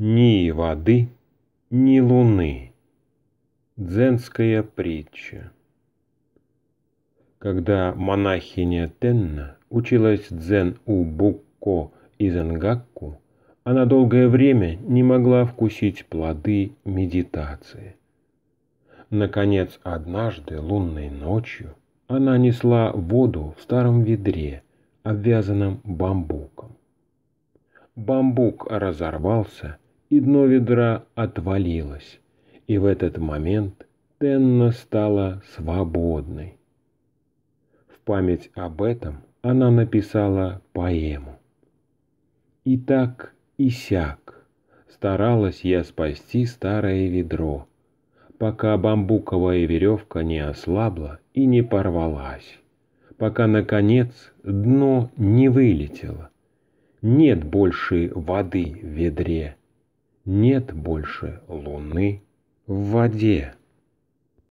ни воды, ни луны. Дзенская притча. Когда монахиня Тенна училась дзен у Букко и Зенгакку, она долгое время не могла вкусить плоды медитации. Наконец, однажды лунной ночью она несла воду в старом ведре, обвязанном бамбуком. Бамбук разорвался, и дно ведра отвалилось, и в этот момент Тенна стала свободной. В память об этом она написала поэму. «И так, и сяк, старалась я спасти старое ведро, пока бамбуковая веревка не ослабла и не порвалась, пока, наконец, дно не вылетело. Нет больше воды в ведре, нет больше луны в воде.